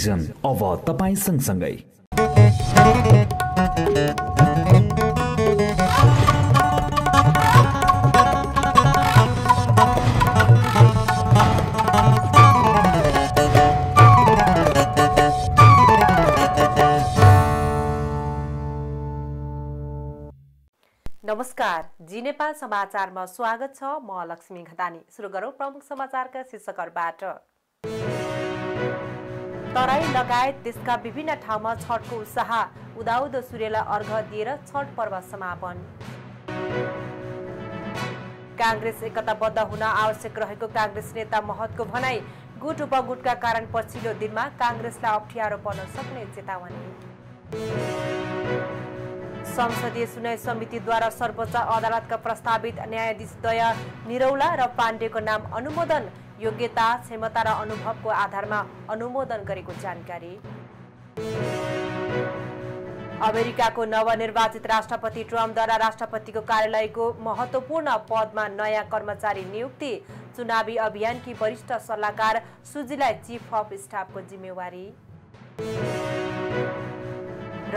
television अब तपाईँ सँगसँगै नमस्कार जी नेपाल समाचारमा स्वागत छ म लक्ष्मी घतानी सुरु गरौँ प्रमुख समाचारका शीर्षकहरूबाट तराई लगायत देशका विभिन्न ठाउँमा छठको उत्साह उदाउदो सूर्यलाई अर्घ दिएर छठ पर्व समापन काङ्ग्रेस एकताबद्ध हुन आवश्यक रहेको काङ्ग्रेस नेता महतको भनाई गुट उपगुटका कारण पछिल्लो दिनमा काङ्ग्रेसलाई अप्ठ्यारो पर्न सक्ने चेतावनी संसदीय सुनय समितिद्वारा सर्वोच्च अदालतका प्रस्तावित न्यायाधीशद्वय निरौला र पाण्डेको नाम अनुमोदन योग्यता क्षमता र अनुभवको आधारमा अनुमोदन गरेको जानकारी अमेरिकाको नवनिर्वाचित राष्ट्रपति ट्रम्पद्वारा राष्ट्रपतिको कार्यालयको महत्त्वपूर्ण पदमा नयाँ कर्मचारी नियुक्ति चुनावी अभियानकी वरिष्ठ सल्लाहकार सुजीलाई चिफ अफ स्टाफको जिम्मेवारी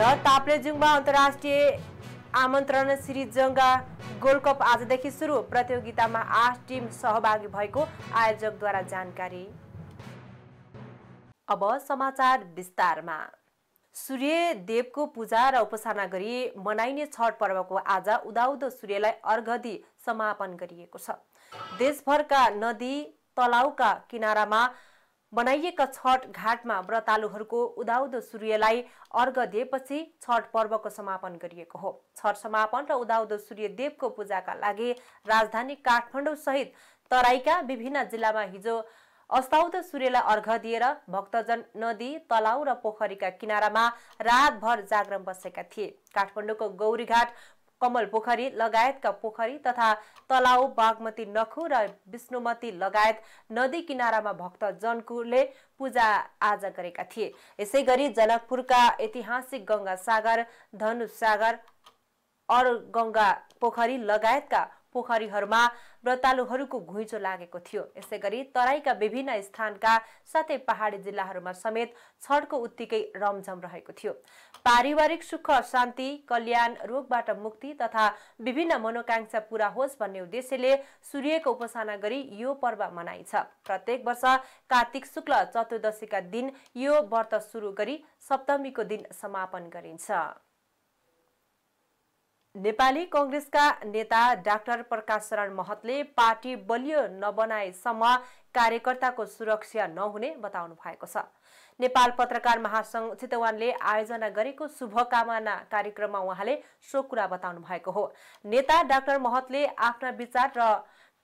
र ताप्लेजुङमा अन्तर्राष्ट्रिय आमन्त्रण सिरिजङ्गा गोल्ड कप आजदेखि सुरु प्रतियोगितामा आठ टिम सहभागी भएको आयोजकद्वारा जानकारी अब समाचार विस्तारमा सूर्य देवको पूजा र उपासना गरी मनाइने छठ पर्वको आज उदाउदो सूर्यलाई दिई समापन गरिएको छ देशभरका नदी तलाउका किनारामा बनाइएका छठ घाटमा व्रतालुहरूको उदाउदो सूर्यलाई अर्घ दिएपछि छठ पर्वको समापन गरिएको हो छठ समापन र उदाउदो सूर्यदेवको पूजाका लागि राजधानी काठमाडौँ सहित तराईका विभिन्न जिल्लामा हिजो अस्ताउँदो सूर्यलाई अर्घ दिएर भक्तजन नदी तलाउ र पोखरीका किनारामा रातभर जागरण बसेका थिए काठमाडौँको गौरीघाट कमल पोखरी लगायतका पोखरी तथा तलाउ बागमती नखु र विष्णुमती लगायत नदी किनारामा जनकुरले पूजा आज गरेका थिए यसै गरी जनकपुरका ऐतिहासिक गङ्गा सागर धनु सागर अरू गङ्गा पोखरी लगायतका पोखरीहरूमा व्रतालुहरूको घुइँचो लागेको थियो यसै गरी तराईका विभिन्न स्थानका साथै पहाडी जिल्लाहरूमा समेत छठको उत्तिकै रमझम रहेको थियो पारिवारिक सुख शान्ति कल्याण रोगबाट मुक्ति तथा विभिन्न मनोकांक्षा पूरा होस् भन्ने उद्देश्यले सूर्यको उपासना गरी यो पर्व मनाइन्छ प्रत्येक वर्ष कार्तिक शुक्ल चतुर्दशीका दिन यो व्रत सुरु गरी सप्तमीको दिन समापन गरिन्छ नेपाली कङ्ग्रेसका नेता डाक्टर प्रकाश शरण महतले पार्टी बलियो नबनाएसम्म कार्यकर्ताको सुरक्षा नहुने बताउनु भएको छ नेपाल पत्रकार महासङ्घ चितवनले आयोजना गरेको शुभकामना कार्यक्रममा उहाँले सो कुरा बताउनु भएको हो नेता डाक्टर महतले आफ्ना विचार र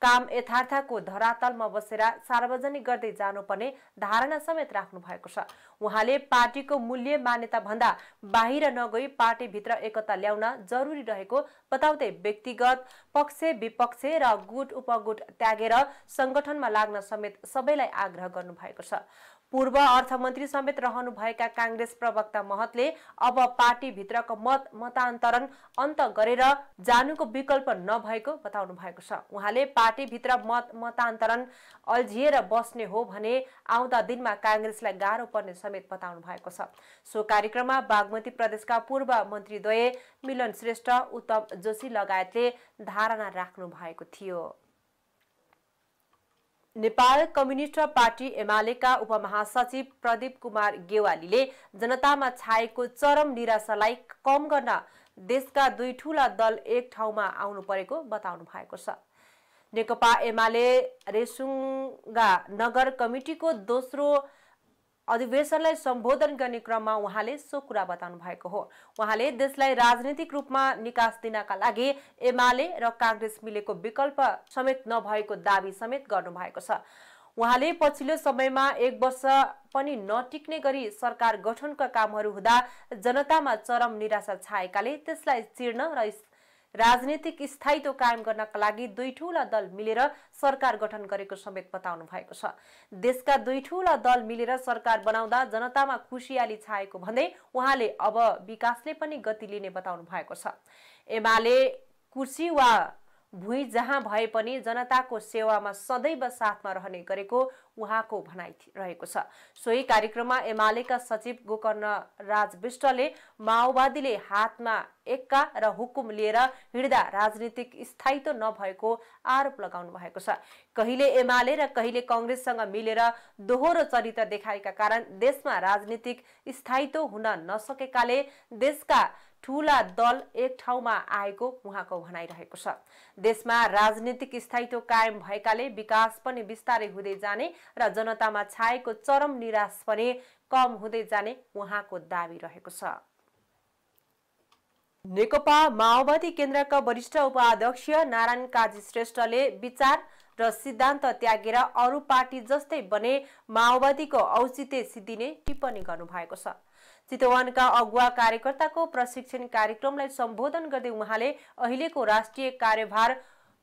काम यथार्थको धरातलमा बसेर सार्वजनिक गर्दै जानुपर्ने धारणा समेत राख्नु भएको छ उहाँले पार्टीको मूल्य मान्यता भन्दा बाहिर नगई पार्टीभित्र एकता ल्याउन जरुरी रहेको बताउँदै व्यक्तिगत पक्ष विपक्ष र गुट उपगुट त्यागेर संगठनमा लाग्न समेत सबैलाई आग्रह गर्नुभएको छ पूर्व अर्थमन्त्री समेत रहनुभएका काङ्ग्रेस प्रवक्ता महतले अब पार्टीभित्रको मत मतान्तरण अन्त गरेर जानुको विकल्प नभएको बताउनु भएको छ उहाँले पार्टीभित्र मत मतान्तरण अल्झिएर बस्ने हो भने आउँदा दिनमा काङ्ग्रेसलाई गाह्रो पर्ने समेत बताउनु भएको छ सो कार्यक्रममा बागमती प्रदेशका पूर्व मन्त्रीद्वय मिलन श्रेष्ठ उत्तम जोशी लगायतले धारणा राख्नु भएको थियो नेपाल कम्युनिष्ट पार्टी एमालेका उपमहासचिव प्रदीप कुमार गेवालीले जनतामा छाएको चरम निराशालाई कम गर्न देशका दुई ठूला दल एक ठाउँमा आउनु परेको बताउनु भएको छ नेकपा एमाले रेसुङ्गा नगर कमिटीको दोस्रो अधिवेशनलाई सम्बोधन गर्ने क्रममा उहाँले सो कुरा बताउनु भएको हो उहाँले देशलाई राजनीतिक रूपमा निकास दिनका लागि एमाले र काङ्ग्रेस मिलेको विकल्प समेत नभएको दावी समेत गर्नुभएको छ उहाँले पछिल्लो समयमा एक वर्ष पनि नटिक्ने गरी सरकार गठनका कामहरू हुँदा जनतामा चरम निराशा छाएकाले त्यसलाई चिर्न र राजनीतिक स्थायित्व कायम गर्नका लागि दुई ठुला दल मिलेर सरकार गठन गरेको समेत बताउनु भएको छ देशका दुई ठुला दल मिलेर सरकार बनाउँदा जनतामा खुसियाली छाएको भन्दै उहाँले अब विकासले पनि गति लिने बताउनु भएको छ एमाले कुर्सी वा भुइँ जहाँ भए पनि जनताको सेवामा सदैव साथमा रहने गरेको उहाँको भनाइ रहेको छ सोही कार्यक्रममा एमालेका सचिव गोकर्ण राज विष्टले माओवादीले हातमा एक्का र हुकुम लिएर हिँड्दा राजनीतिक स्थायित्व नभएको आरोप लगाउनु भएको छ कहिले एमाले र कहिले कङ्ग्रेससँग मिलेर दोहोरो चरित्र देखाएका कारण देशमा राजनीतिक स्थायित्व हुन नसकेकाले देशका ठूला दल एक ठाउँमा आएको उहाँको रहेको छ देशमा राजनीतिक स्थायित्व कायम भएकाले विकास पनि बिस्तारै हुँदै जाने र जनतामा छाएको चरम निराश पनि कम हुँदै जाने उहाँको दावी रहेको छ नेकपा माओवादी केन्द्रका वरिष्ठ उपाध्यक्ष नारायण काजी श्रेष्ठले विचार र सिद्धान्त त्यागेर अरू पार्टी जस्तै बने माओवादीको औचित्य सिद्धिने टिप्पणी गर्नुभएको छ चितवनका अगुवा कार्यकर्ताको प्रशिक्षण कार्यक्रमलाई सम्बोधन गर्दै उहाँले अहिलेको राष्ट्रिय कार्यभार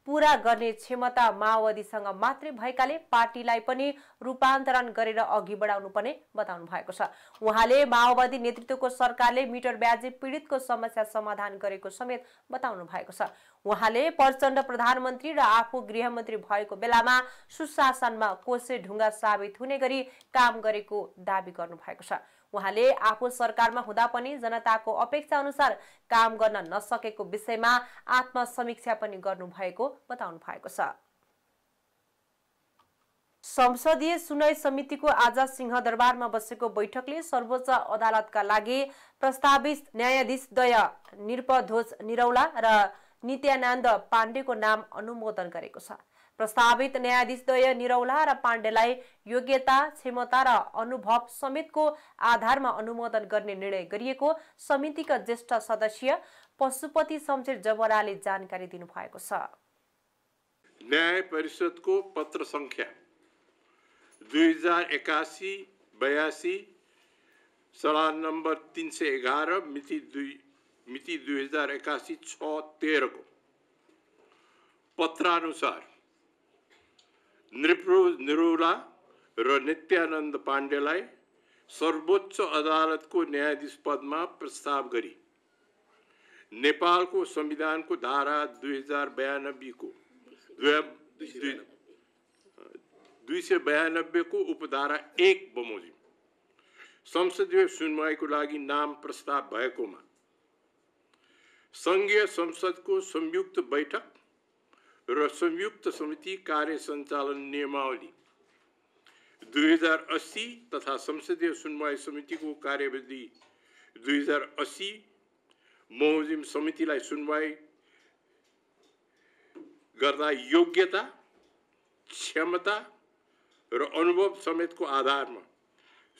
पूरा गर्ने क्षमता माओवादीसँग मात्रै भएकाले पार्टीलाई पनि रूपान्तरण गरेर अघि बढाउनु पर्ने बताउनु भएको छ उहाँले माओवादी नेतृत्वको सरकारले मिटर ब्याजे पीडितको समस्या समाधान गरेको समेत बताउनु भएको छ उहाँले प्रचण्ड प्रधानमन्त्री र आफू गृहमन्त्री भएको बेलामा सुशासनमा कोसे ढुङ्गा साबित हुने गरी काम गरेको दावी गर्नुभएको छ उहाँले आफू सरकारमा हुँदा पनि जनताको अपेक्षा अनुसार काम गर्न नसकेको विषयमा आत्मसमीक्षा पनि गर्नुभएको बताउनु भएको छ संसदीय सुनाइ समितिको आज सिंहदरबारमा बसेको बैठकले सर्वोच्च अदालतका लागि प्रस्तावित न्यायाधीश दय निरपध्वज निरौला र नित्यानन्द पाण्डेको नाम अनुमोदन गरेको छ प्रस्तावित न्यायाधीशद्वय निरौला र पाण्डेलाई योग्यता क्षमता र अनुभव समेतको आधारमा अनुमोदन गर्ने निर्णय गरिएको समितिका ज्येष्ठ सदस्य पशुपति शमशेर जबराले जानकारी दिनुभएको छ न्याय परिषदको पत्र सङ्ख्या दुई हजार एकासी बयासी सडा नम्बर तिन सय एघार मिति दुई मिति दुई हजार एकासी छ तेह्रको पत्रानुसार नृपु निरुला र नित्यानन्द पाण्डेलाई सर्वोच्च अदालतको न्यायाधीश पदमा प्रस्ताव गरी नेपालको संविधानको धारा दुई हजार बयानब्बेको दुई सय बयानब्बेको उपधारा एक बमोजिम संसदीय सुनवाईको लागि नाम प्रस्ताव भएकोमा सङ्घीय संसदको संयुक्त बैठक र संयुक्त समिति कार्य सञ्चालन नियमावली दुई हजार अस्सी तथा संसदीय सुनवाई समितिको कार्यविधि दुई हजार अस्सी मोजिम समितिलाई सुनवाई गर्दा योग्यता क्षमता र अनुभव समेतको आधारमा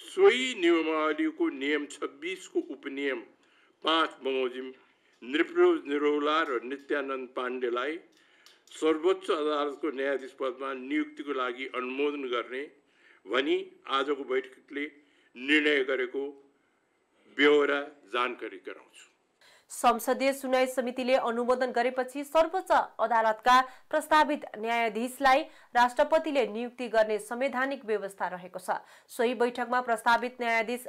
सोही नियमावलीको नियम छब्बिसको उपनियम पाँच मौजिम निप्रोज निरौला र नित्यानन्द पाण्डेलाई सर्वोच्च अदालतको न्यायाधीश पदमा नियुक्तिको लागि अनुमोदन गर्ने भनी आजको बैठकले निर्णय गरेको बेहोरा जानकारी गराउँछु संसदीय सुनाइ समितिले अनुमोदन गरेपछि सर्वोच्च अदालतका प्रस्तावित न्यायाधीशलाई राष्ट्रपतिले नियुक्ति गर्ने संवैधानिक व्यवस्था रहेको छ सोही बैठकमा प्रस्तावित न्यायाधीश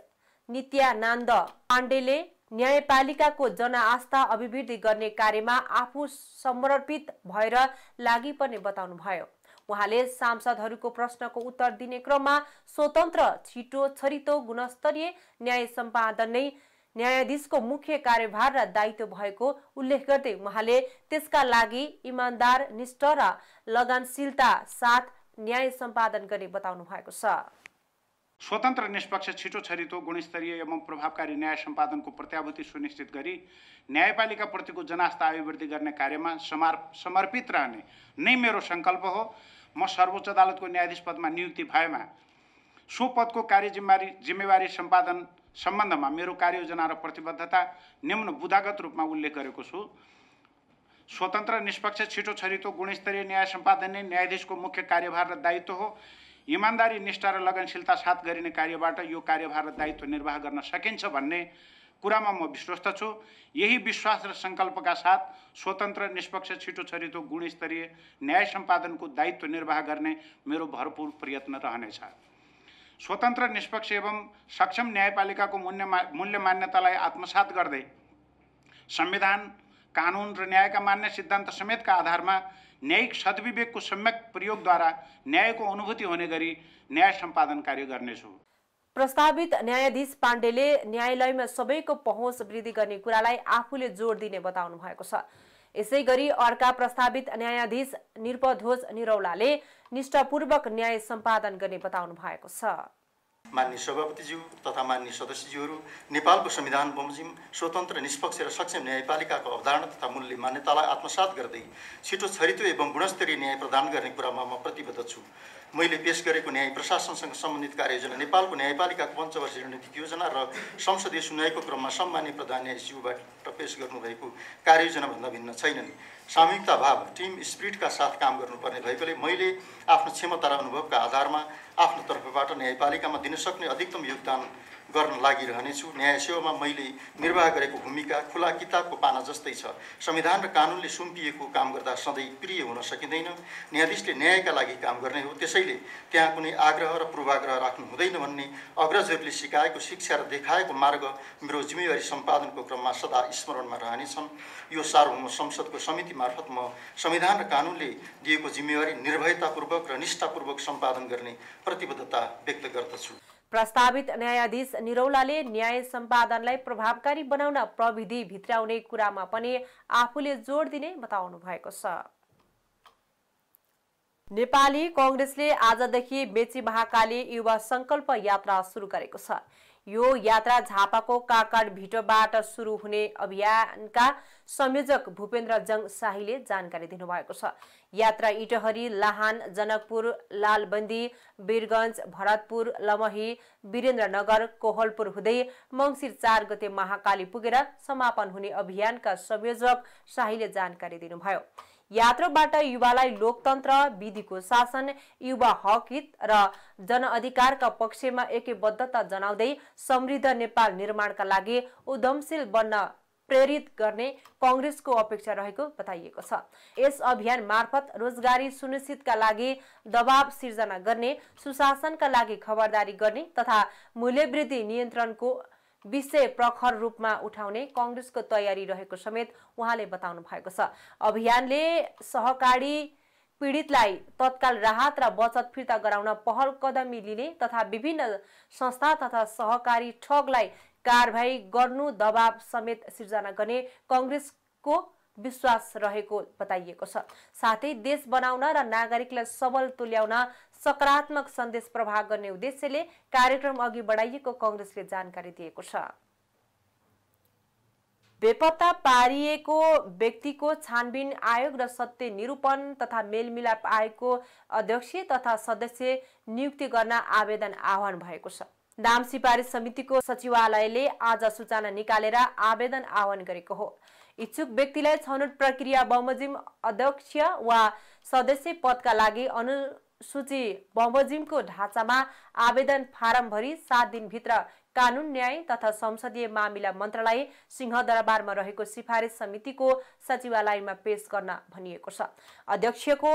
नित्यानन्द पाण्डेले न्यायपालिकाको जनआस्था अभिवृद्धि गर्ने कार्यमा आफू समर्पित भएर लागि पर्ने बताउनुभयो उहाँले सांसदहरूको प्रश्नको उत्तर दिने क्रममा स्वतन्त्र छिटो छरितो गुणस्तरीय न्याय सम्पादन नै न्यायाधीशको मुख्य कार्यभार र दायित्व भएको उल्लेख गर्दै उहाँले त्यसका लागि इमान्दार निष्ठ र लगनशीलता साथ न्याय सम्पादन गर्ने बताउनु भएको छ स्वतन्त्र निष्पक्ष छिटो छरितो गुणस्तरीय एवं प्रभावकारी न्याय सम्पादनको प्रत्याभूति सुनिश्चित गरी न्यायपालिकाप्रतिको जनास्था अभिवृद्धि गर्ने कार्यमा समर्पित रहने नै मेरो सङ्कल्प हो म सर्वोच्च अदालतको न्यायाधीश पदमा नियुक्ति भएमा सो पदको कार्य जिम्मेवारी जिम्मेवारी सम्पादन सम्बन्धमा मेरो कार्ययोजना र प्रतिबद्धता निम्न बुधागत रूपमा उल्लेख गरेको छु स्वतन्त्र निष्पक्ष छिटो छरितो गुणस्तरीय न्याय सम्पादन नै न्यायाधीशको मुख्य कार्यभार र दायित्व हो इमान्दारी निष्ठा र लगनशीलता साथ गरिने कार्यबाट यो कार्यभार र दायित्व निर्वाह गर्न सकिन्छ भन्ने कुरामा म विश्वस्त छु यही विश्वास र सङ्कल्पका साथ स्वतन्त्र निष्पक्ष छिटो छरितो गुणस्तरीय न्याय सम्पादनको दायित्व निर्वाह गर्ने मेरो भरपूर प्रयत्न रहनेछ स्वतन्त्र निष्पक्ष एवं सक्षम न्यायपालिकाको मूल्य मूल्य मान्यतालाई आत्मसात गर्दै संविधान कानुन र न्यायका मान्य सिद्धान्त समेतका आधारमा न्यायिक सद्विवेकको सम्यक प्रयोगद्वारा न्यायको अनुभूति हुने गरी न्याय सम्पादन कार्य गर्नेछु प्रस्तावित न्यायाधीश पाण्डेले न्यायालयमा सबैको पहुँच वृद्धि गर्ने कुरालाई आफूले जोड दिने बताउनु भएको छ यसै गरी अर्का प्रस्तावित न्यायाधीश निरपध्वज निरौलाले निष्ठापूर्वक न्याय सम्पादन गर्ने बताउनु भएको छ माननीय सभापतिज्यू तथा माननीय सदस्यज्यूहरू नेपालको संविधान बमोजिम स्वतन्त्र निष्पक्ष र सक्षम न्यायपालिकाको अवधारणा तथा मूल्य मान्यतालाई आत्मसात गर्दै छिटो छरितो एवं गुणस्तरीय न्याय प्रदान गर्ने कुरामा म प्रतिबद्ध छु मैले पेस गरेको न्याय प्रशासनसँग सम्बन्धित कार्ययोजना नेपालको न्यायपालिकाको पञ्चवर्षीय रणनीतिक योजना र संसदीय सुनाइको क्रममा सम्मान्य प्रधान न्यायाधीशज्यूबाट पेस गर्नुभएको भन्दा भिन्न छैनन् सामूहिकता भाव टिम स्पिरिटका साथ काम गर्नुपर्ने भएकोले मैले आफ्नो क्षमता र अनुभवका आधारमा आफ्नो तर्फबाट न्यायपालिकामा दिन सक्ने अधिकतम योगदान गर्न लागिरहनेछु न्याय सेवामा मैले निर्वाह गरेको भूमिका खुला किताबको पाना जस्तै छ संविधान र कानुनले सुम्पिएको काम गर्दा सधैँ प्रिय हुन सकिँदैन न्यायाधीशले न्यायका लागि काम गर्ने हो त्यसैले त्यहाँ कुनै आग्रह र पूर्वाग्रह राख्नु हुँदैन भन्ने अग्रजहरूले सिकाएको शिक्षा र देखाएको मार्ग मेरो जिम्मेवारी सम्पादनको क्रममा सदा स्मरणमा रहनेछन् यो सार्वभौम संसदको समिति मार्फत म संविधान र कानुनले दिएको जिम्मेवारी निर्भयतापूर्वक र निष्ठापूर्वक सम्पादन गर्ने प्रतिबद्धता व्यक्त गर्दछु प्रस्तावित न्यायाधीश निरौलाले न्याय सम्पादनलाई प्रभावकारी बनाउन प्रविधि भित्राउने कुरामा पनि आफूले जोड दिने बताउनु भएको छ नेपाली कङ्ग्रेसले आजदेखि मेची महाकाली युवा संकल्प यात्रा सुरु गरेको छ यो यात्रा झापाको काकड भिटोबाट सुरु हुने अभियानका संयोजक भूपेन्द्र जङ शाहीले जानकारी दिनुभएको छ यात्रा इटहरी लाहान जनकपुर लालबन्दी वीरगञ्ज भरतपुर लमही वीरेन्द्रनगर कोहलपुर हुँदै मङ्सिर चार गते महाकाली पुगेर समापन हुने अभियानका संयोजक शाहीले जानकारी दिनुभयो यात्राबाट युवालाई लोकतन्त्र विधिको शासन युवा हकहित र जनअधिकारका पक्षमा एकीबद्धता जनाउँदै समृद्ध नेपाल निर्माणका लागि उद्यमशील बन्न प्रेरित गर्ने कङ्ग्रेसको अपेक्षा रहेको बताइएको छ यस अभियान मार्फत रोजगारी सुनिश्चितका लागि दबाव सिर्जना गर्ने सुशासनका लागि खबरदारी गर्ने तथा मूल्यवृद्धि नियन्त्रणको विषय प्रखर रूपमा उठाउने कङ्ग्रेसको तयारी रहेको समेत उहाँले बताउनु भएको छ अभियानले सहकारी पीडितलाई तत्काल राहत र बचत फिर्ता गराउन पहल कदमी लिने तथा विभिन्न संस्था तथा सहकारी ठगलाई कारवाही गर्नु दबाब समेत सिर्जना गर्ने कङ्ग्रेसको विश्वास रहेको बताइएको छ साथै देश बनाउन र नागरिकलाई सबल तुल्याउन सकारात्मक सन्देश प्रभाव गर्ने उद्देश्यले कार्यक्रम अघि बढाइएको कङ्ग्रेसले जानकारी दिएको छ बेपत्ता पारिएको व्यक्तिको छानबिन आयोग र सत्य निरूपण तथा मेलमिलाप आयोगको अध्यक्ष तथा सदस्य नियुक्ति गर्न आवेदन आह्वान भएको छ दाम सिफारिस समितिको सचिवालयले आज सूचना निकालेर आवेदन आह्वान गरेको हो इच्छुक व्यक्तिलाई छनौट प्रक्रिया बमोजिम अध्यक्ष वा सदस्य पदका लागि अनुसूची बमोजिमको ढाँचामा आवेदन फारम भरी सात दिनभित्र कानुन न्याय तथा संसदीय मामिला मन्त्रालय सिंहदरबारमा रहेको सिफारिस समितिको सचिवालयमा पेश गर्न भनिएको छ अध्यक्षको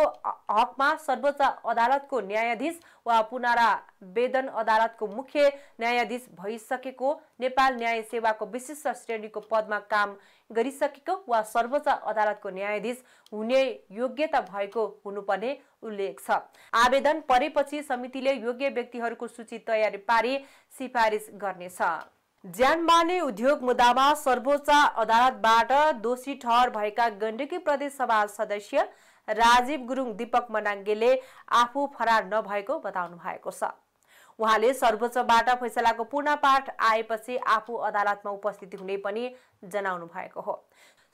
हकमा सर्वोच्च अदालतको न्यायाधीश वा पुनरावेदन अदालतको मुख्य न्यायाधीश भइसकेको नेपाल न्याय सेवाको विशिष्ट श्रेणीको पदमा काम गरिसकेको वा सर्वोच्च अदालतको न्यायाधीश हुने योग्यता भएको हुनुपर्ने उल्लेख छ आवेदन परेपछि समितिले योग्य व्यक्तिहरूको सूची तयार पारी सिफारिस गर्नेछ ज्यान मार्ने उद्योग मुद्दामा सर्वोच्च अदालतबाट दोषी ठहर भएका गण्डकी प्रदेश सभा सदस्य राजीव गुरुङ दीपक मनाङ्गेले आफू फरार नभएको बताउनु भएको छ उहाँले सर्वोच्चबाट फैसलाको पूर्ण पाठ आएपछि आफू अदालतमा उपस्थित हुने पनि जनाउनु भएको हो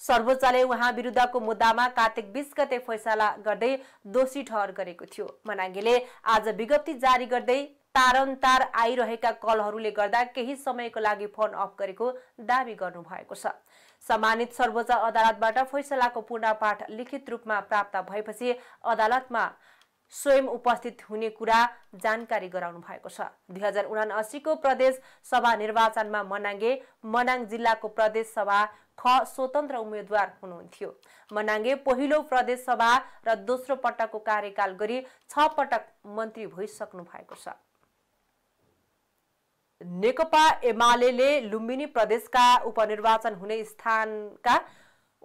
सर्वोच्चले उहाँ विरुद्धको मुद्दामा कार्तिक बिस गते फैसला गर्दै दोषी ठहर गरेको थियो मनाङ्गेले आज विज्ञप्ति जारी गर्दै तारन्तार आइरहेका कलहरूले गर्दा केही समयको लागि फोन अफ गरेको दावी गर्नुभएको छ सम्मानित सर्वोच्च अदालतबाट फैसलाको पूर्ण पाठ लिखित रूपमा प्राप्त भएपछि अदालतमा स्वयं उपस्थित हुने कुरा जानकारी गराउनु भएको छ दुई हजार उनासीको प्रदेश सभा निर्वाचनमा मनाङ्गे मनाङ जिल्लाको प्रदेश सभा ख स्वतन्त्र उम्मेद्वार हुनुहुन्थ्यो मनाङ्गे पहिलो प्रदेश सभा र दोस्रो पटकको कार्यकाल गरी छ पटक मन्त्री भइसक्नु भएको छ नेकपा एमाले लुम्बिनी प्रदेशका उपनिर्वाचन हुने स्थानका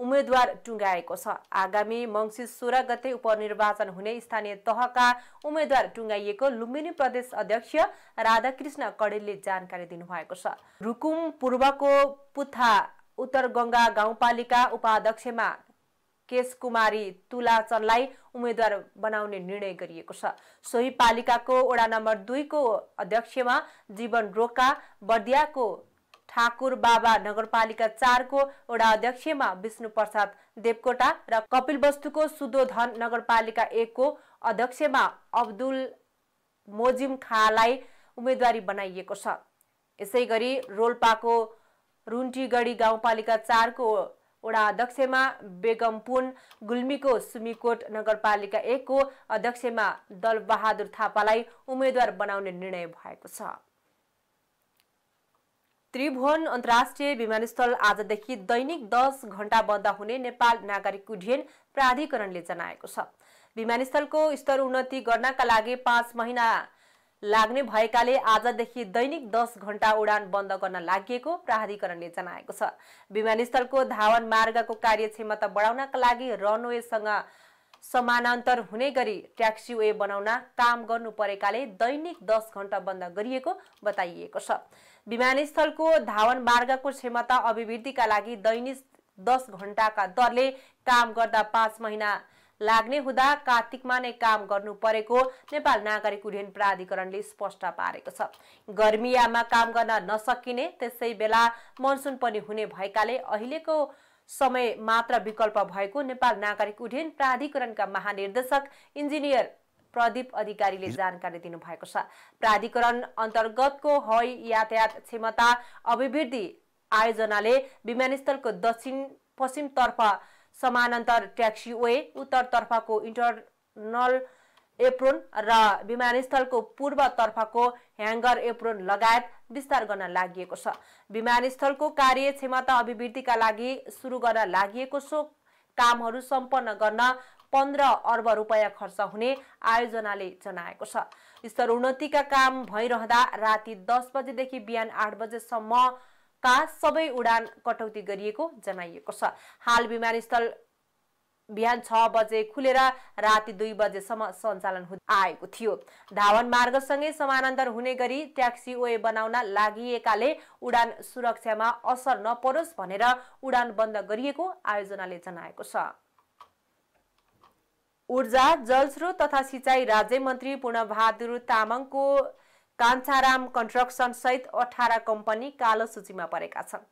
उम्मेद्वार टुङ्गाएको छ आगामी मङ्सिर सोह्र गते उपनिर्वाचन हुने स्थानीय तहका उम्मेद्वार टुङ्गाइएको लुम्बिनी प्रदेश अध्यक्ष राधाकृष्ण कडेलले जानकारी दिनुभएको छ रुकुम पूर्वको पुथा उत्तर गङ्गा गाउँपालिका उपाध्यक्षमा केश कुमारी तुलाचनलाई उम्मेद्वार बनाउने निर्णय गरिएको छ सोही पालिकाको वडा नम्बर दुईको अध्यक्षमा जीवन रोका बर्दियाको ठाकुर बाबा नगरपालिका चारको वडा अध्यक्षमा विष्णु प्रसाद देवकोटा र कपिल वस्तुको सुदोधन नगरपालिका एकको अध्यक्षमा अब्दुल मोजिम खालाई उम्मेदवारी बनाइएको छ यसै गरी रोल्पाको रुन्टीगढी गाउँपालिका चारको वडा अध्यक्षमा बेगमपुन गुल्मीको सुमिकोट नगरपालिका एकको अध्यक्षमा दलबहादुर थापालाई उम्मेद्वार बनाउने निर्णय भएको छ त्रिभुवन अन्तर्राष्ट्रिय विमानस्थल आजदेखि दैनिक दस घण्टा बन्द हुने नेपाल नागरिक उड्डयन प्राधिकरणले जनाएको छ विमानस्थलको स्तर उन्नति गर्नका लागि पाँच महिना लाग्ने भएकाले आजदेखि दैनिक दस घण्टा उडान बन्द गर्न लागि प्राधिकरणले जनाएको छ विमानस्थलको धावन मार्गको कार्यक्षमता बढाउनका लागि रनवेसँग समानान्तर हुने गरी ट्याक्सी वे बनाउन काम गर्नु परेकाले दैनिक दस घण्टा बन्द गरिएको बताइएको छ विमानस्थलको धावन मार्गको क्षमता अभिवृद्धिका लागि दैनिक दस घण्टाका दरले काम गर्दा पाँच महिना लाग्ने हुँदा कार्तिकमा नै काम गर्नु परेको नेपाल नागरिक उड्डयन प्राधिकरणले स्पष्ट पारेको छ गर्मियामा काम गर्न नसकिने त्यसै बेला मनसुन पनि हुने भएकाले अहिलेको समय मात्र विकल्प भएको नेपाल नागरिक उड्डयन प्राधिकरणका महानिर्देशक इन्जिनियर प्रदीप अधिकारीले जानकारी दिनुभएको छ प्राधिकरण अन्तर्गतको हवाई यातायात क्षमता अभिवृद्धि आयोजनाले विमानस्थलको दक्षिण पश्चिमतर्फ समानान्तर ट्याक्सी वे उत्तरतर्फको इन्टरनल एप्रोन र विमानस्थलको पूर्वतर्फको ह्याङ्गर एप्रोन लगायत विस्तार गर्न लागि छ विमानस्थलको कार्यक्षमता अभिवृद्धिका लागि सुरु गर्न लागि सो कामहरू सम्पन्न गर्न पन्ध्र अर्ब रुपियाँ खर्च हुने आयोजनाले जनाएको छ स्तर उन्नतिका काम भइरहँदा राति दस बजेदेखि बिहान आठ बजेसम्मका सबै उडान कटौती गरिएको जनाइएको छ हाल विमानस्थल बिहान छ बजे खुलेर राति दुई बजेसम्म सञ्चालन हुँदै आएको थियो धावन मार्गसँगै समानान्तर हुने गरी ट्याक्सी वे बनाउन लागि उडान सुरक्षामा असर नपरोस् भनेर उडान बन्द गरिएको आयोजनाले जनाएको छ ऊर्जा जलस्रोत तथा सिँचाइ राज्य मन्त्री पूर्णबहादुर तामाङको कान्छाराम कन्स्ट्रक्सन सहित अठार कम्पनी कालो सूचीमा परेका छन्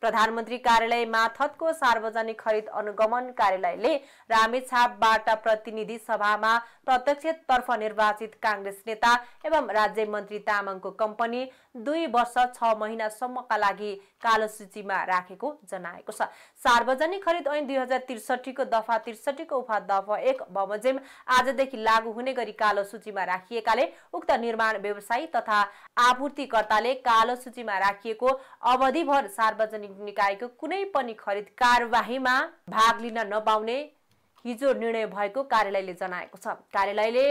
प्रधानमन्त्री कार्यालय माथतको सार्वजनिक खरिद अनुगमन कार्यालयले रामेछापबाट प्रतिनिधि सभामा प्रत्यक्षतर्फ निर्वाचित काङ्ग्रेस नेता एवं राज्य मन्त्री तामाङको कम्पनी दुई वर्ष छ महिनासम्मका लागि कालो सूचीमा राखेको जनाएको छ सार्वजनिक खरिद ऐन दुई हजार त्रिसठीको दफा त्रिसठीको उफा दफा एक बमोजिम आजदेखि लागू हुने गरी कालो सूचीमा राखिएकाले उक्त निर्माण व्यवसायी तथा आपूर्तिकर्ताले कालो सूचीमा राखिएको अवधिभर सार्वजनिक निकायको कुनै पनि खरिद कारवाहीमा भाग लिन नपाउने हिजो निर्णय भएको कार्यालयले जनाएको छ कार्यालयले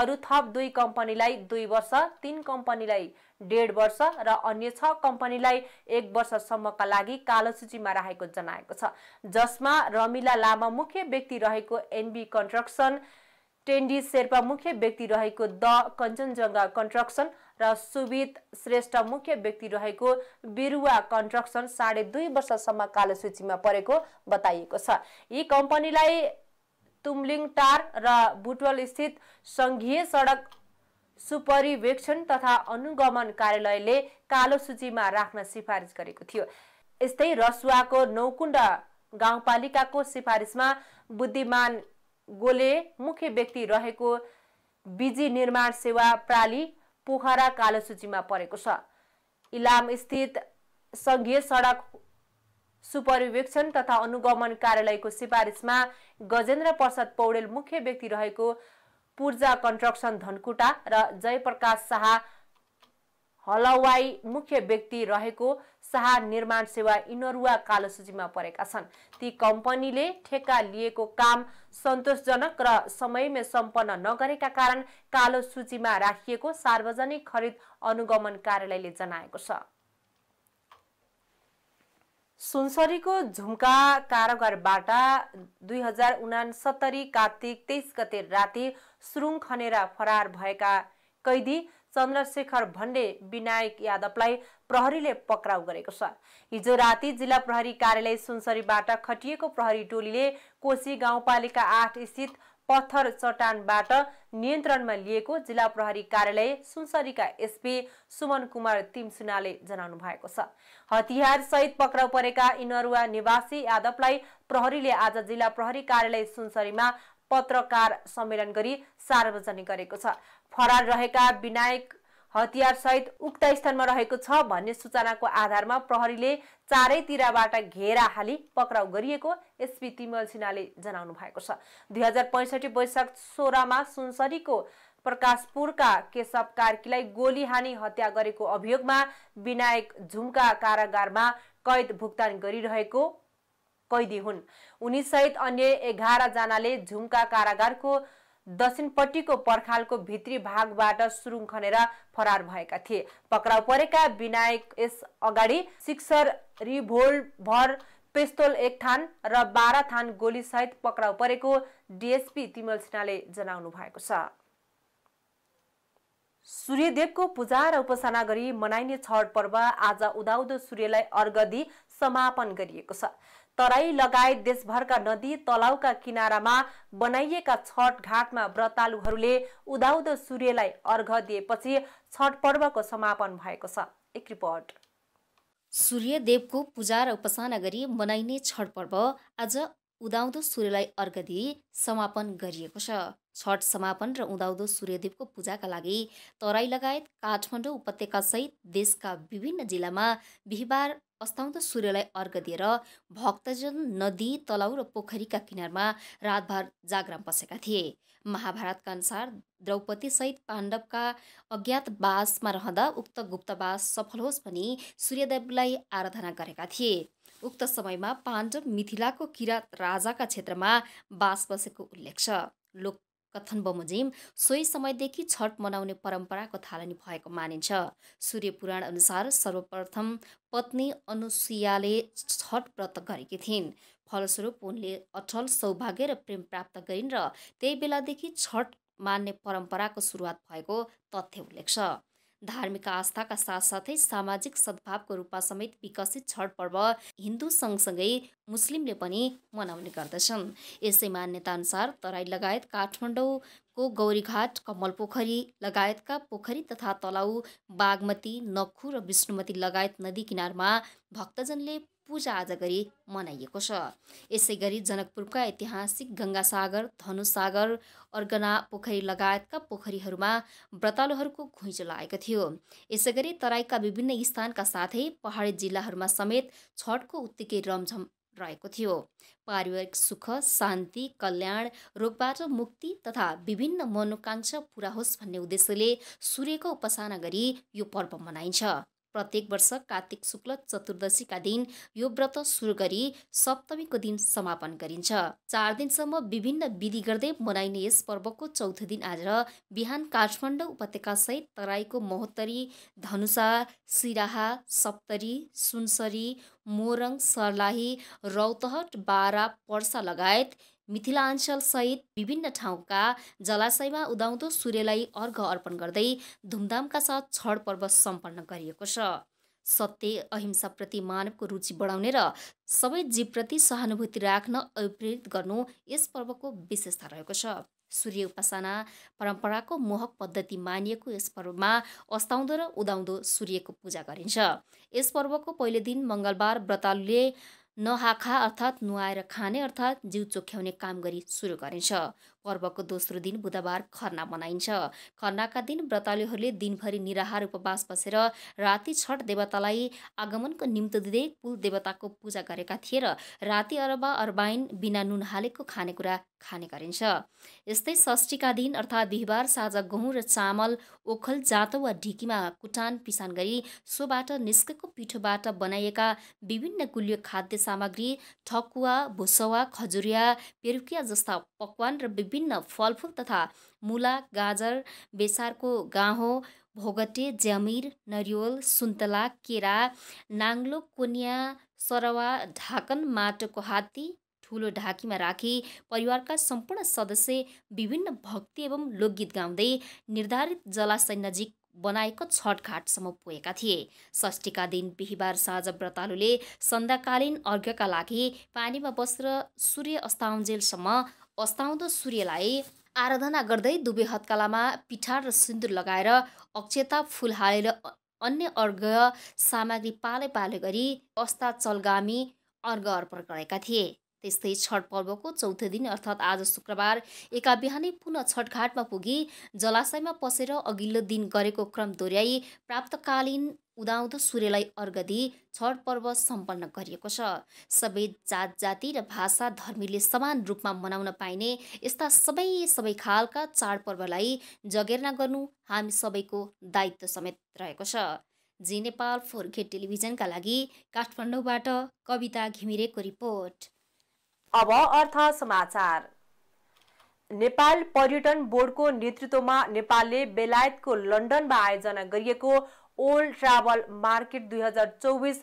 अरू थप दुई कम्पनीलाई दुई वर्ष तिन कम्पनीलाई डेढ वर्ष र अन्य छ कम्पनीलाई एक वर्षसम्मका लागि कालो सूचीमा राखेको जनाएको छ जसमा रमिला लामा मुख्य व्यक्ति रहेको एनबी कन्स्ट्रक्सन टेन्डी शेर्पा मुख्य व्यक्ति रहेको द कञ्चनजङ्घा कन्ट्रक्सन र सुवित श्रेष्ठ मुख्य व्यक्ति रहेको बिरुवा कन्स्ट्रक्सन साढे दुई वर्षसम्म कालो सूचीमा परेको बताइएको छ यी कम्पनीलाई टार र बुटवल स्थित सङ्घीय सडक सुपरिवेक्षण तथा अनुगमन कार्यालयले कालो सूचीमा राख्न सिफारिस गरेको थियो यस्तै रसुवाको नौकुण्ड गाउँपालिकाको सिफारिसमा बुद्धिमान गोले मुख्य व्यक्ति रहेको बिजी निर्माण सेवा प्राली पोखरा कालो सूचीमा परेको छ इलाम स्थित सङ्घीय सडक सुपरिवेक्षण तथा अनुगमन कार्यालयको सिफारिसमा गजेन्द्र प्रसाद पौडेल मुख्य व्यक्ति रहेको पूर्जा कन्स्ट्रक्सन धनकुटा र जयप्रकाश शाह हलवाई मुख्य व्यक्ति रहेको शाह निर्माण सेवा इनरुवा सूचीमा परेका छन् ती कम्पनीले ठेक्का लिएको काम सन्तोषजनक र समयमै सम्पन्न नगरेका कारण कालो सूचीमा राखिएको सार्वजनिक खरिद अनुगमन कार्यालयले जनाएको छ सुनसरीको झुम्का कारागारबाट दुई हजार उनासत्तरी कार्तिक तेइस गते राति सुरुङ खनेर फरार भएका कैदी चन्द्रशेखर भन्डे विनायक यादवलाई प्रहरीले पक्राउ गरेको छ हिजो राति जिल्ला प्रहरी कार्यालय सुनसरीबाट खटिएको प्रहरी टोलीले कोशी गाउँपालिका आठ स्थित पत्थर चट्टानबाट नियन्त्रणमा लिएको जिल्ला प्रहरी कार्यालय सुनसरीका एसपी सुमन कुमार तिमसुनाले जनाउनु भएको छ हतियार सहित पक्राउ परेका इनरुवा निवासी यादवलाई प्रहरीले आज जिल्ला प्रहरी कार्यालय सुनसरीमा पत्रकार सम्मेलन गरी सार्वजनिक गरेको छ फरार रहेका विनायक हतियार सहित उक्त स्थानमा रहेको छ भन्ने सूचनाको आधारमा प्रहरीले चारैतिरबाट घेरा हाली पक्राउ गरिएको एसपी तिमल सिन्हाले जनाउनु भएको छ दुई हजार पैँसठी वैशाख सोह्रमा सुनसरीको प्रकाशपुरका केशव कार्कीलाई गोली हानी हत्या गरेको अभियोगमा विनायक झुम्का कारागारमा कैद भुक्तान गरिरहेको कैदी हुन् सहित अन्य एघारजनाले झुम्का कारागारको दक्षिणपट्टिको पर्खालको भित्री भागबाट सुरुङ खनेर फरार भएका थिए पक्राउ परेका विनायक यस अगाडि सिक्सर रिभोल्भर पेस्तोल एक थान र बाह्र थान गोली सहित पक्राउ परेको डिएसपी तिमल सिन्हाले जनाउनु भएको छ सूर्यदेवको पूजा र उपासना गरी मनाइने छठ पर्व आज उदाउदो सूर्यलाई अर्घ दिई समापन गरिएको छ तराई लगायत देशभरका नदी तलाउका किनारामा बनाइएका छठ घाटमा व्रतालुहरूले उदाउँदो सूर्यलाई अर्घ दिएपछि छठ पर्वको समापन भएको छ एक रिपोर्ट सूर्यदेवको पूजा र उपासना गरी मनाइने छठ पर्व आज उदाउँदो सूर्यलाई अर्घ दिई समापन गरिएको छ छठ समापन र उदाउँदो सूर्यदेवको पूजाका लागि तराई लगायत काठमाडौँ उपत्यकासहित देशका विभिन्न जिल्लामा बिहिबार अस्ताउँदो सूर्यलाई अर्घ दिएर भक्तजन नदी तलाउ र पोखरीका किनारमा रातभर जागराम बसेका थिए महाभारतका अनुसार द्रौपदीसहित पाण्डवका अज्ञातवासमा रहँदा उक्त गुप्तवास सफल होस् भनी सूर्यदेवलाई आराधना गरेका थिए उक्त समयमा पाण्डव मिथिलाको किरात राजाका क्षेत्रमा बास बसेको उल्लेख छ लोक कथन बमोजिम सोही समयदेखि छठ मनाउने परम्पराको थालनी भएको मानिन्छ सूर्य पुराण अनुसार सर्वप्रथम पत्नी अनुसुयाले छठ व्रत गरेकी थिइन् फलस्वरूप उनले अठल सौभाग्य र प्रेम प्राप्त गरिन् र त्यही बेलादेखि छठ मान्ने परम्पराको सुरुवात भएको तथ्य उल्लेख छ धार्मिक आस्थाका साथसाथै सामाजिक सद्भावको रूपमा समेत विकसित पर्व हिन्दू सँगसँगै मुस्लिमले पनि मनाउने गर्दछन् यसै मान्यताअनुसार तराई लगायत काठमाडौँको गौरीघाट कमलपोखरी लगायतका पोखरी तथा तलाउ बागमती नखु र विष्णुमती लगायत नदी किनारमा भक्तजनले पूजा आज गरी मनाइएको छ यसै गरी जनकपुरका ऐतिहासिक गङ्गासागर धनुसागर अर्गना पोखरी लगायतका पोखरीहरूमा व्रतालुहरूको घुइँचो लागेको थियो यसै गरी तराईका विभिन्न स्थानका साथै पहाडी जिल्लाहरूमा समेत छठको उत्तिकै रमझम रहेको थियो पारिवारिक सुख शान्ति कल्याण रोगबाट मुक्ति तथा विभिन्न मनोकाङ्क्षा पुरा होस् भन्ने उद्देश्यले सूर्यको उपासना गरी यो पर्व मनाइन्छ प्रत्येक वर्ष कार्तिक शुक्ल चतुर्दशीका दिन यो व्रत सुरु गरी सप्तमीको दिन समापन गरिन्छ चार दिनसम्म विभिन्न विधि गर्दै मनाइने यस पर्वको चौथो दिन आज बिहान काठमाडौँ सहित तराईको महोत्तरी धनुषा सिराहा सप्तरी सुनसरी मोरङ सर्लाही रौतहट बारा पर्सा लगायत सहित विभिन्न ठाउँका जलाशयमा उदाउँदो सूर्यलाई अर्घ अर्पण गर्दै धुमधामका साथ पर्व सम्पन्न गरिएको छ सत्य अहिंसाप्रति मानवको रुचि बढाउने र सबै जीवप्रति सहानुभूति राख्न अभिप्रेरित गर्नु यस पर्वको विशेषता रहेको छ सूर्य उपासना परम्पराको मोहक पद्धति मानिएको यस पर्वमा अस्ताउँदो र उदाउँदो सूर्यको पूजा गरिन्छ यस पर्वको पहिलो दिन मङ्गलबार व्रतालुले नहाखा अर्थात् नुहाएर खाने अर्थात् जिउ चोख्याउने काम गरी सुरु गरिन्छ पर्वको दोस्रो दिन बुधबार खर्ना मनाइन्छ खर्नाका दिन व्रतालुहरूले दिनभरि निराहार उपवास बसेर राति छठ देवतालाई आगमनको निम्ति दिँदै कुल देवताको पूजा गरेका थिए र राति अरबा अरबाइन बिना नुन हालेको खानेकुरा खाने गरिन्छ यस्तै षष्ठीका दिन अर्थात् बिहिबार साँझ गहुँ र चामल ओखल जाँतो वा ढिकीमा कुटान पिसान गरी सोबाट निस्केको पिठोबाट बनाइएका विभिन्न गुलियो खाद्य सामग्री ठकुवा भुसवा खजुरिया पेरुकिया जस्ता पकवान र विभिन्न फलफुल तथा मुला गाजर बेसारको गाँहो भोगटे ज्यामिर नरिवल सुन्तला केरा नाङ्लो कोनिया सरवा ढाकन माटोको हात्ती ठुलो ढाकीमा राखी परिवारका सम्पूर्ण सदस्य विभिन्न भक्ति एवं लोकगीत गाउँदै निर्धारित जलाशय नजिक बनाएको छठ घाटसम्म पुगेका थिए षष्ठीका दिन बिहिबार साँझ व्रतालुले सन्ध्याकालीन अर्घ्यका लागि पानीमा बसेर सूर्य अस्ताउन्जेलसम्म अस्ताउँदो सूर्यलाई आराधना गर्दै दुवै हत्कालामा पिठार र सिन्दुर लगाएर अक्षता फुल हालेर अन्य अर्घ सामग्री पाले पाले गरी अस्ता चलगामी अर्घ अर्पण गरेका थिए त्यस्तै छठ पर्वको चौथो दिन अर्थात् आज शुक्रबार एका बिहानै पुनः छठघाटमा पुगी जलाशयमा पसेर अघिल्लो दिन गरेको क्रम दोहोऱ्याई प्राप्तकालीन उदाउँदो सूर्यलाई अर्घ दिई पर्व सम्पन्न गरिएको छ सबै जात जाति र भाषा धर्मीले समान रूपमा मनाउन पाइने यस्ता सबै सबै खालका चाडपर्वलाई जगेर्ना गर्नु हामी सबैको दायित्व समेत रहेको छ जी नेपाल फोर फोर्के टेलिभिजनका लागि काठमाडौँबाट कविता घिमिरेको रिपोर्ट अब अर्थ समाचार नेपाल पर्यटन बोर्डको नेतृत्वमा नेपालले बेलायतको लन्डनमा आयोजना गरिएको ओल्ड ट्राभल मार्केट दुई हजार चौबिस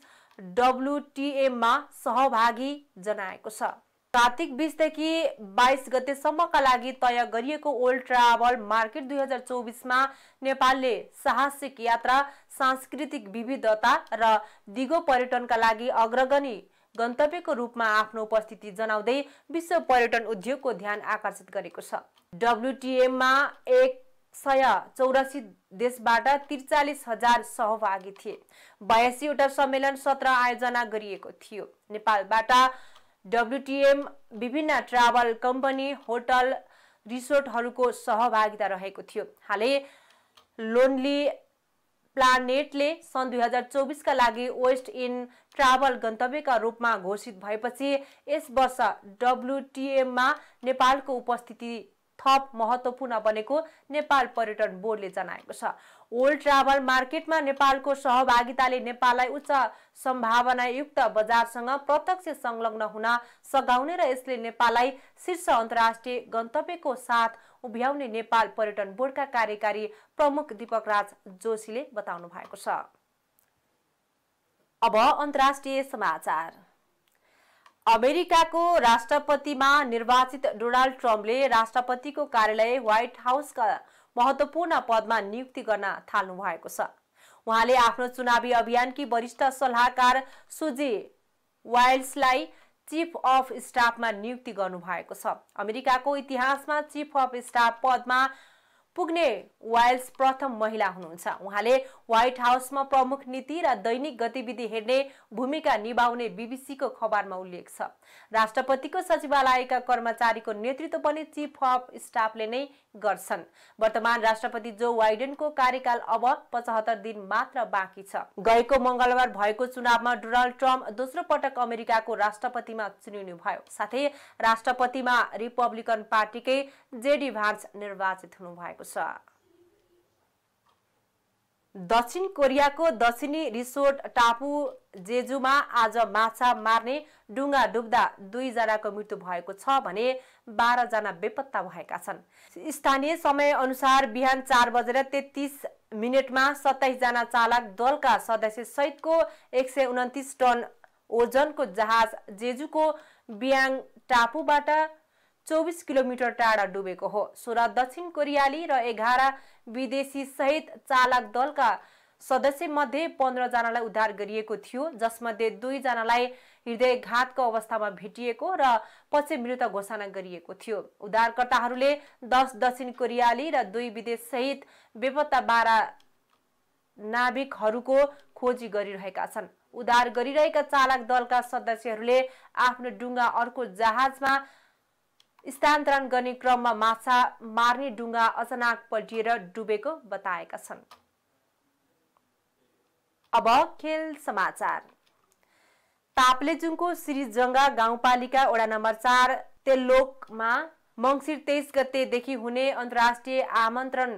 डब्लुटिएममा सहभागी जनाएको छ कार्तिक बिसदेखि बाइस गतेसम्मका लागि तय गरिएको ओल्ड ट्राभल मार्केट दुई हजार चौबिसमा नेपालले साहसिक यात्रा सांस्कृतिक विविधता र दिगो पर्यटनका लागि अग्रगणी गन्तव्यको रूपमा आफ्नो उपस्थिति जनाउँदै विश्व पर्यटन उद्योगको ध्यान आकर्षित गरेको छ डब्लुटिएममा एक सय चौरासी देशबाट त्रिचालिस हजार सहभागी थिए बयासीवटा सम्मेलन सत्र आयोजना गरिएको थियो नेपालबाट डब्लुटिएम विभिन्न ट्राभल कम्पनी होटल रिसोर्टहरूको सहभागिता रहेको थियो हालै लोन्ली प्लानेटले सन् दुई हजार चौबिसका लागि वेस्ट इन ट्राभल गन्तव्यका रूपमा घोषित भएपछि यस वर्ष डब्लुटिएममा नेपालको उपस्थिति थप महत्त्वपूर्ण बनेको नेपाल पर्यटन बोर्डले जनाएको छ ओल्ड ट्राभल मार्केटमा नेपालको सहभागिताले नेपाललाई उच्च सम्भावनायुक्त बजारसँग प्रत्यक्ष संलग्न हुन सघाउने र यसले नेपाललाई शीर्ष अन्तर्राष्ट्रिय गन्तव्यको साथ उभ्याउने नेपाल पर्यटन बोर्डका कार्यकारी प्रमुख दीपक राज जोशीले बताउनु भएको छ अब अन्तर्राष्ट्रिय समाचार अमेरिकाको राष्ट्रपतिमा निर्वाचित डोनाल्ड ट्रम्पले राष्ट्रपतिको कार्यालय व्हाइट हाउसका महत्त्वपूर्ण पदमा नियुक्ति गर्न थाल्नु भएको छ उहाँले आफ्नो चुनावी अभियानकी वरिष्ठ सल्लाहकार सुजी वाइल्सलाई चिफ अफ स्टाफमा नियुक्ति गर्नुभएको छ अमेरिकाको इतिहासमा चिफ अफ स्टाफ पदमा पुग्ने वाइल्स प्रथम महिला हुनुहुन्छ उहाँले व्हाइट हाउसमा प्रमुख नीति र दैनिक गतिविधि हेर्ने भूमिका निभाउने बिबिसीको खबरमा उल्लेख छ राष्ट्रपतिको सचिवालयका कर्मचारीको नेतृत्व पनि चिफ अफ स्टाफले नै गर्छन् वर्तमान राष्ट्रपति जो वाइडेनको कार्यकाल अब पचहत्तर दिन मात्र बाँकी छ गएको मङ्गलबार भएको चुनावमा डोनाल्ड ट्रम्प दोस्रो पटक अमेरिकाको राष्ट्रपतिमा चुनिनु भयो साथै राष्ट्रपतिमा रिपब्लिकन पार्टीकै जेडी भान्स निर्वाचित हुनुभएको छ छ दक्षिण कोरियाको दक्षिणी रिसोर्ट टापु जेजुमा आज माछा मार्ने डुङ्गा डुब्दा दुईजनाको मृत्यु भएको छ भने बाह्रजना बेपत्ता भएका छन् स्थानीय समय अनुसार बिहान चार बजेर तेत्तिस मिनटमा सत्ताइसजना चालक दलका सदस्य सहितको एक सय उन्तिस टन ओजनको जहाज जेजुको बियाङ टापुबाट चौबिस किलोमिटर टाढा डुबेको हो सोह्र दक्षिण कोरियाली र एघार विदेशी सहित चालक दलका सदस्यमध्ये पन्ध्रजनालाई उद्धार गरिएको थियो जसमध्ये दुईजनालाई हृदयघातको अवस्थामा भेटिएको र पछि मृत घोषणा गरिएको थियो उद्धारकर्ताहरूले दस दक्षिण कोरियाली र दुई सहित बेपत्ता बाह्र नाभिकहरूको खोजी गरिरहेका छन् उद्धार गरिरहेका चालक दलका सदस्यहरूले आफ्नो डुङ्गा अर्को जहाजमा स्थानान्तरण गर्ने क्रममा माछा मार्ने डुङ्गा अचानक पल्टिएर डुबेको बताएका छन् अब खेल समाचार तापलेजुङको श्रीजङ्गा गाउँपालिका वडा नम्बर चार तेल्लोकमा मङ्सिर तेइस गतेदेखि हुने अन्तर्राष्ट्रिय आमन्त्रण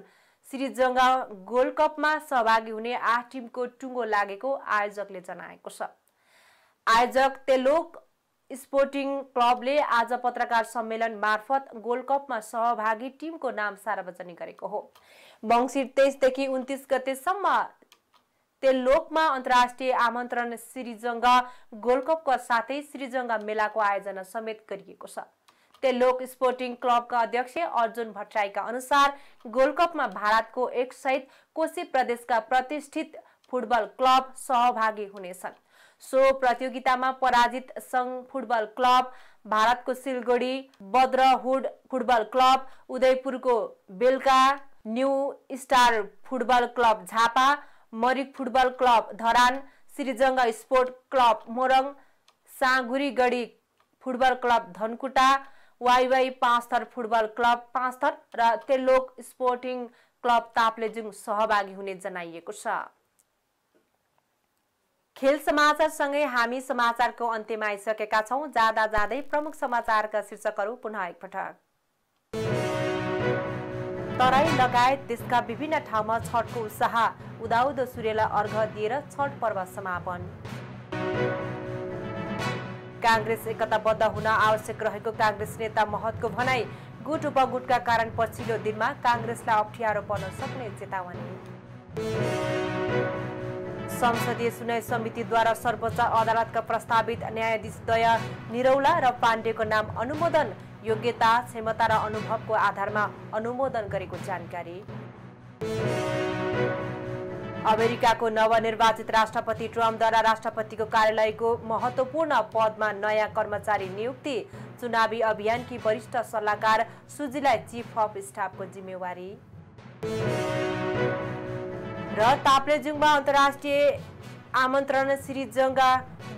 श्रीजङ्गा गोल्ड कपमा सहभागी हुने आठ टिमको टुङ्गो लागेको आयोजकले जनाएको छ आयोजक तेलोक स्पोर्टिङ क्लबले आज पत्रकार सम्मेलन मार्फत गोल्ड कपमा सहभागी टिमको नाम सार्वजनिक गरेको हो मङ्सिर तेइसदेखि उन्तिस गतेसम्म तेलोकमा अन्तर्राष्ट्रिय आमन्त्रण श्रीजङ्गा गोल्ड कपका साथै श्रीजङ्गा मेलाको आयोजना समेत गरिएको छ तेलोक स्पोर्टिङ क्लबका अध्यक्ष अर्जुन भट्टराईका अनुसार गोल्ड कपमा भारतको सहित कोशी प्रदेशका प्रतिष्ठित फुटबल क्लब सहभागी हुनेछन् सो प्रतियोगितामा पराजित सङ्घ फुटबल क्लब भारतको सिलगढी बद्रहुड फुटबल क्लब उदयपुरको Belka new star football club Jhapa मरिक football club Dharan Shreejung sport club Morang Sangurigadhi football club Dhankuta WaiWai Panchthar football club Panchthar र तेलोक स्पोर्टिङ क्लब ताप्लेजुङ सहभागी हुने जनाइएको छ खेल समाचारसँगै हामी समाचारको अन्त्यमा आइसकेका छौँ जाँदा जाँदै प्रमुख समाचारका शीर्षकहरू पुनः एकपटक तराई लगायत देशका विभिन्न ठाउँमा छठको उत्साह उदाउदो सूर्यलाई अर्घ दिएर छठ पर्व समापन काङ्ग्रेस एकताबद्ध हुन आवश्यक रहेको काङ्ग्रेस नेता महतको भनाई गुट उपगुटका कारण पछिल्लो दिनमा काङ्ग्रेसलाई अप्ठ्यारो पर्न सक्ने चेतावनी संसदीय समिति समितिद्वारा सर्वोच्च अदालतका प्रस्तावित न्यायाधीश दया निरौला र पाण्डेको नाम अनुमोदन योग्यता क्षमता र अनुभवको आधारमा अनुमोदन गरेको जानकारी अमेरिकाको नवनिर्वाचित राष्ट्रपति ट्रम्पद्वारा राष्ट्रपतिको कार्यालयको महत्त्वपूर्ण पदमा नयाँ कर्मचारी नियुक्ति चुनावी अभियानकी वरिष्ठ सल्लाहकार सुजीलाई चिफ अफ स्टाफको जिम्मेवारी र ताप्लेजुङमा अन्तर्राष्ट्रिय आमन्त्रण जङ्गा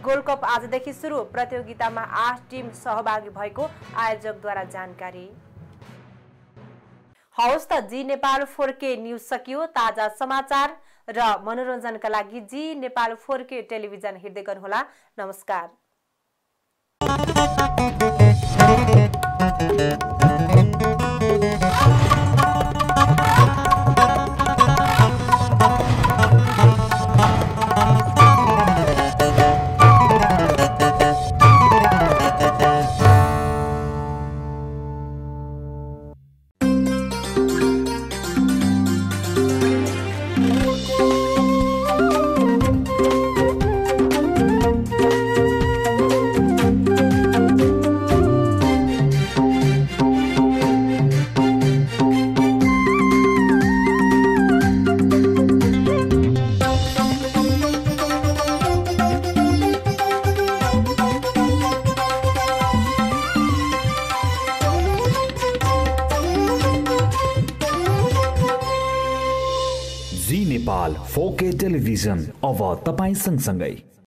गोल्ड कप आजदेखि सुरु प्रतियोगितामा आठ टिम सहभागी भएको आयोजकद्वारा जानकारी हवस् त G Nepal four K news सकियो ताजा समाचार र मनोरञ्जनका लागि G Nepal four K television हेर्दै गर्नुहोला नमस्कार टेलिभिजन अब तपाईँ सँगसँगै